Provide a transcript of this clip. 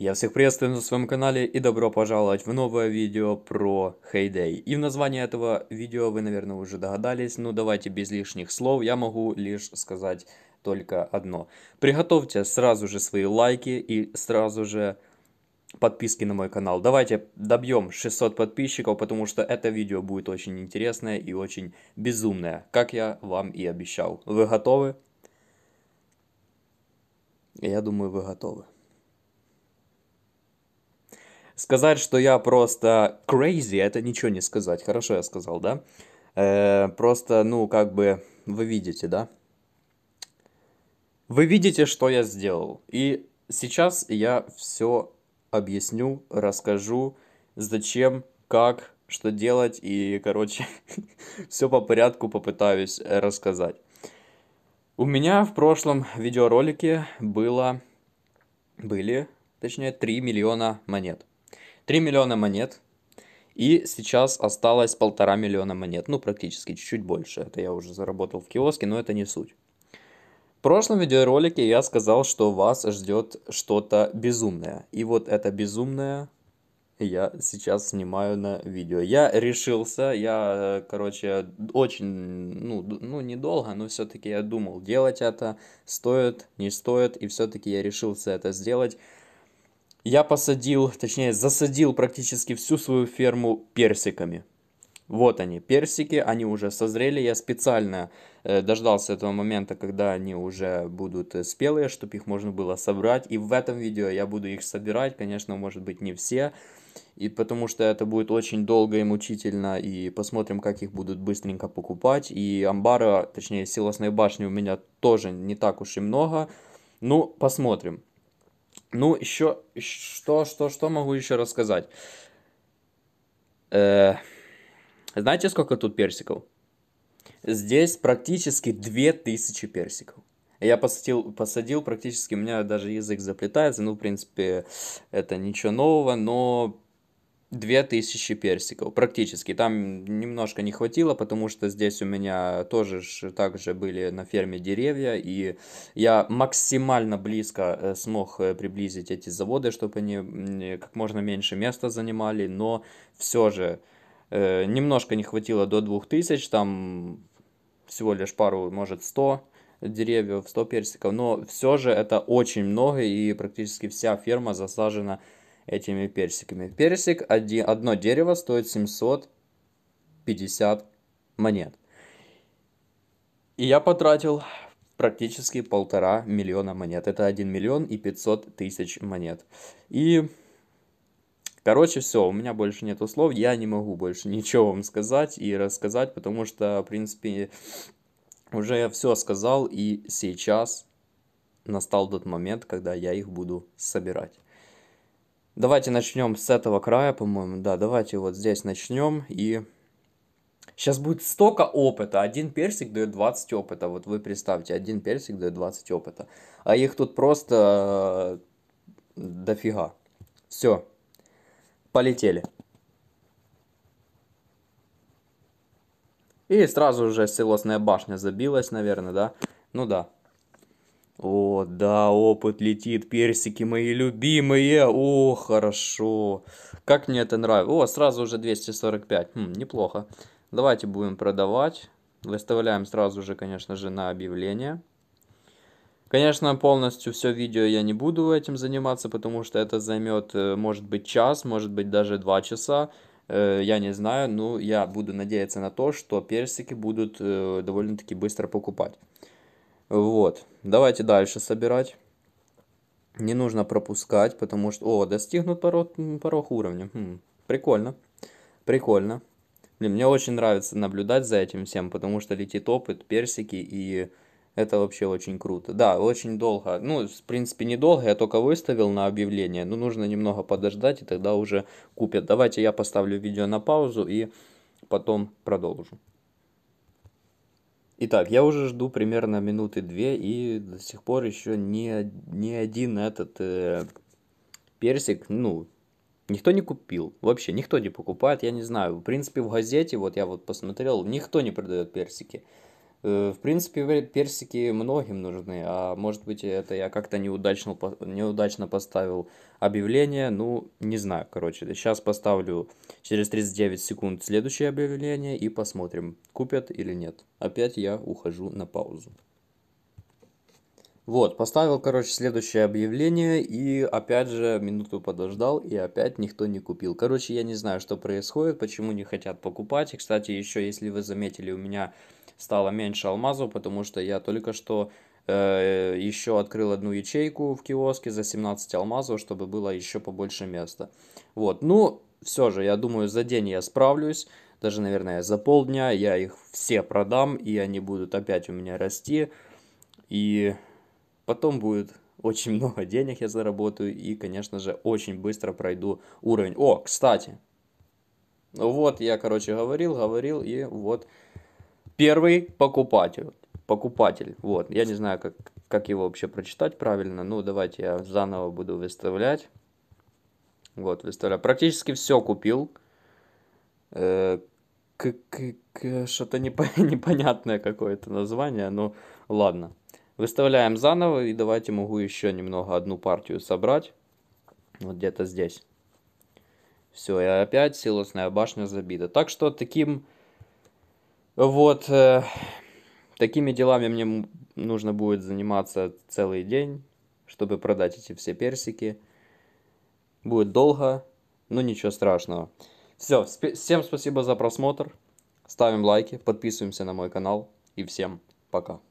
Я всех приветствую на своем канале и добро пожаловать в новое видео про Heyday. И в названии этого видео вы, наверное, уже догадались, но давайте без лишних слов, я могу лишь сказать только одно. Приготовьте сразу же свои лайки и сразу же подписки на мой канал. Давайте добьем 600 подписчиков, потому что это видео будет очень интересное и очень безумное, как я вам и обещал. Вы готовы? Я думаю, вы готовы. Сказать, что я просто crazy, а это ничего не сказать. Хорошо я сказал, да? Э, просто, ну, как бы, вы видите, да? Вы видите, что я сделал. И сейчас я все объясню, расскажу, зачем, как, что делать. И, короче, все по порядку попытаюсь рассказать. У меня в прошлом видеоролике было, были, точнее, 3 миллиона монет. 3 миллиона монет. И сейчас осталось полтора миллиона монет. Ну, практически чуть-чуть больше. Это я уже заработал в киоске, но это не суть. В прошлом видеоролике я сказал, что вас ждет что-то безумное. И вот это безумное я сейчас снимаю на видео. Я решился, я, короче, очень, ну, ну недолго, но все-таки я думал, делать это стоит, не стоит, и все-таки я решился это сделать я посадил, точнее засадил практически всю свою ферму персиками. Вот они, персики, они уже созрели. Я специально э, дождался этого момента, когда они уже будут э, спелые, чтобы их можно было собрать. И в этом видео я буду их собирать, конечно, может быть не все, и потому что это будет очень долго и мучительно, и посмотрим, как их будут быстренько покупать. И амбара, точнее силосной башни у меня тоже не так уж и много. Ну, посмотрим. Ну, еще, что, что, что могу еще рассказать? Э, знаете, сколько тут персиков? Здесь практически 2000 персиков. Я посадил, посадил практически, у меня даже язык заплетается, ну, в принципе, это ничего нового, но 2000 персиков, практически. Там немножко не хватило, потому что здесь у меня тоже также были на ферме деревья, и я максимально близко э, смог э, приблизить эти заводы, чтобы они э, как можно меньше места занимали, но все же немножко не хватило до 2000, там всего лишь пару, может, 100 деревьев, 100 персиков, но все же это очень много, и практически вся ферма засажена этими персиками. Персик, один, одно дерево стоит 750 монет. И я потратил практически полтора миллиона монет. Это 1 миллион и 500 тысяч монет. И, короче, все, у меня больше нет слов, я не могу больше ничего вам сказать и рассказать, потому что, в принципе, уже я все сказал, и сейчас настал тот момент, когда я их буду собирать. Давайте начнем с этого края, по-моему. Да, давайте вот здесь начнем. И сейчас будет столько опыта. Один персик дает 20 опыта. Вот вы представьте, один персик дает 20 опыта. А их тут просто э, дофига. Все, полетели. И сразу же силосная башня забилась, наверное, да? Ну да. О, да, опыт летит, персики мои любимые. О, хорошо. Как мне это нравится. О, сразу уже 245. Хм, неплохо. Давайте будем продавать. Выставляем сразу же, конечно же, на объявление. Конечно, полностью все видео я не буду этим заниматься, потому что это займет, э, может быть, час, может быть, даже два часа. Э, я не знаю, но я буду надеяться на то, что персики будут э, довольно-таки быстро покупать. Вот. Давайте дальше собирать. Не нужно пропускать, потому что... О, достигнут порог, порог уровня. Хм, прикольно. Прикольно. Блин, мне очень нравится наблюдать за этим всем, потому что летит опыт, персики, и это вообще очень круто. Да, очень долго. Ну, в принципе, недолго, я только выставил на объявление. Но нужно немного подождать, и тогда уже купят. Давайте я поставлю видео на паузу и потом продолжу. Итак, я уже жду примерно минуты две, и до сих пор еще ни, ни один этот э, персик, ну, никто не купил. Вообще, никто не покупает, я не знаю. В принципе, в газете, вот я вот посмотрел, никто не продает персики. Э, в принципе, персики многим нужны, а может быть это я как-то неудачно, неудачно поставил объявление, ну, не знаю, короче. Сейчас поставлю через 39 секунд следующее объявление и посмотрим, купят или нет. Опять я ухожу на паузу. Вот, поставил, короче, следующее объявление и опять же минуту подождал и опять никто не купил. Короче, я не знаю, что происходит, почему не хотят покупать. И, кстати, еще, если вы заметили, у меня стало меньше алмазов, потому что я только что э, еще открыл одну ячейку в киоске за 17 алмазов, чтобы было еще побольше места. Вот, ну, все же, я думаю, за день я справлюсь, даже, наверное, за полдня я их все продам, и они будут опять у меня расти, и потом будет очень много денег я заработаю, и, конечно же, очень быстро пройду уровень. О, кстати, ну вот я, короче, говорил, говорил, и вот Первый покупатель. Покупатель. Вот. Я не знаю, как, как его вообще прочитать правильно. Ну, давайте я заново буду выставлять. Вот, выставляю. Практически все купил. Э, Что-то непонятное какое-то название. Ну, ладно. Выставляем заново. И давайте могу еще немного одну партию собрать. Вот где-то здесь. Все, и опять силосная башня забита. Так что таким вот, э, такими делами мне нужно будет заниматься целый день, чтобы продать эти все персики. Будет долго, но ничего страшного. Все, всем спасибо за просмотр. Ставим лайки, подписываемся на мой канал. И всем пока.